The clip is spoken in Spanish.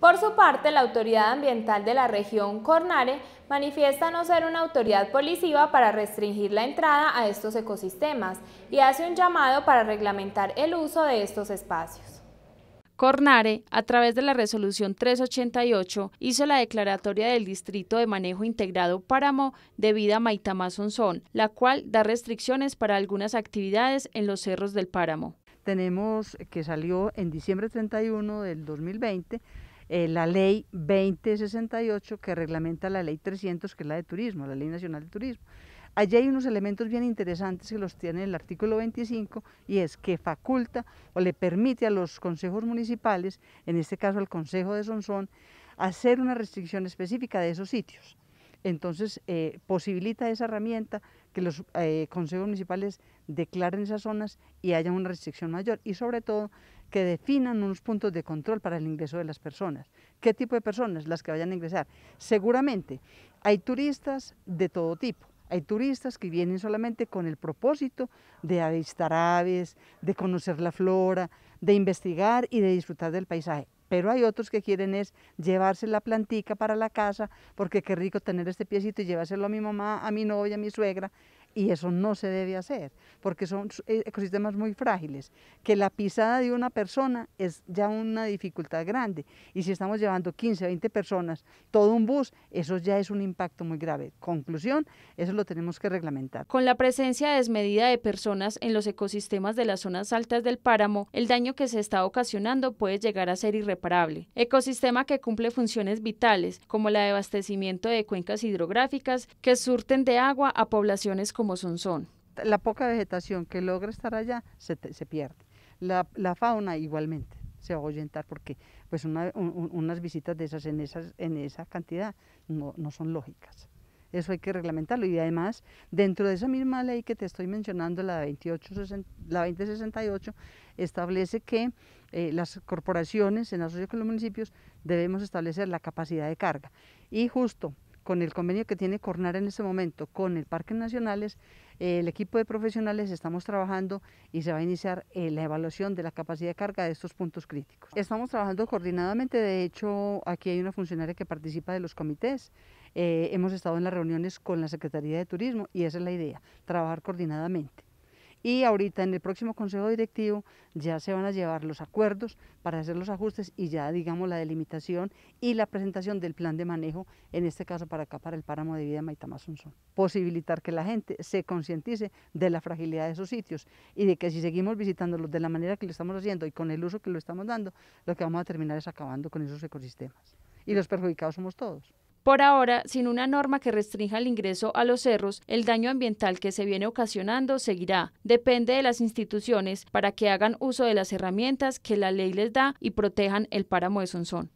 Por su parte, la autoridad ambiental de la región Cornare manifiesta no ser una autoridad policiva para restringir la entrada a estos ecosistemas y hace un llamado para reglamentar el uso de estos espacios. Cornare, a través de la resolución 388, hizo la declaratoria del Distrito de Manejo Integrado Páramo de Vida maitama Sonzón, la cual da restricciones para algunas actividades en los cerros del páramo. Tenemos que salió en diciembre 31 del 2020 eh, la ley 2068 que reglamenta la ley 300, que es la de turismo, la ley nacional de turismo. Allí hay unos elementos bien interesantes que los tiene el artículo 25 y es que faculta o le permite a los consejos municipales, en este caso al Consejo de Sonsón, hacer una restricción específica de esos sitios. Entonces, eh, posibilita esa herramienta que los eh, consejos municipales declaren esas zonas y haya una restricción mayor. Y sobre todo, que definan unos puntos de control para el ingreso de las personas. ¿Qué tipo de personas? Las que vayan a ingresar. Seguramente hay turistas de todo tipo. Hay turistas que vienen solamente con el propósito de avistar aves, de conocer la flora, de investigar y de disfrutar del paisaje. Pero hay otros que quieren es llevarse la plantica para la casa, porque qué rico tener este piecito y llevárselo a mi mamá, a mi novia, a mi suegra y eso no se debe hacer, porque son eh, ecosistemas muy frágiles, que la pisada de una persona es ya una dificultad grande, y si estamos llevando 15, 20 personas, todo un bus, eso ya es un impacto muy grave. Conclusión, eso lo tenemos que reglamentar. Con la presencia desmedida de personas en los ecosistemas de las zonas altas del páramo, el daño que se está ocasionando puede llegar a ser irreparable. Ecosistema que cumple funciones vitales, como la de abastecimiento de cuencas hidrográficas, que surten de agua a poblaciones como como son son. La poca vegetación que logra estar allá se, pierde. La, fauna igualmente se va a ahuyentar porque pues unas visitas de esas en, esas, en esa cantidad no, son lógicas. Eso hay que reglamentarlo. Y además, dentro de esa misma ley que te estoy mencionando, la, 28, la 2068, establece que eh, las corporaciones en asociación con los municipios debemos establecer la capacidad de carga. Y justo con el convenio que tiene Cornara en ese momento con el Parque Nacionales, eh, el equipo de profesionales estamos trabajando y se va a iniciar eh, la evaluación de la capacidad de carga de estos puntos críticos. Estamos trabajando coordinadamente, de hecho aquí hay una funcionaria que participa de los comités, eh, hemos estado en las reuniones con la Secretaría de Turismo y esa es la idea, trabajar coordinadamente y ahorita en el próximo consejo directivo ya se van a llevar los acuerdos para hacer los ajustes y ya digamos la delimitación y la presentación del plan de manejo, en este caso para acá, para el páramo de vida de Maitamasunzón. Posibilitar que la gente se concientice de la fragilidad de esos sitios y de que si seguimos visitándolos de la manera que lo estamos haciendo y con el uso que lo estamos dando, lo que vamos a terminar es acabando con esos ecosistemas. Y los perjudicados somos todos. Por ahora, sin una norma que restrinja el ingreso a los cerros, el daño ambiental que se viene ocasionando seguirá. Depende de las instituciones para que hagan uso de las herramientas que la ley les da y protejan el páramo de Sonzón.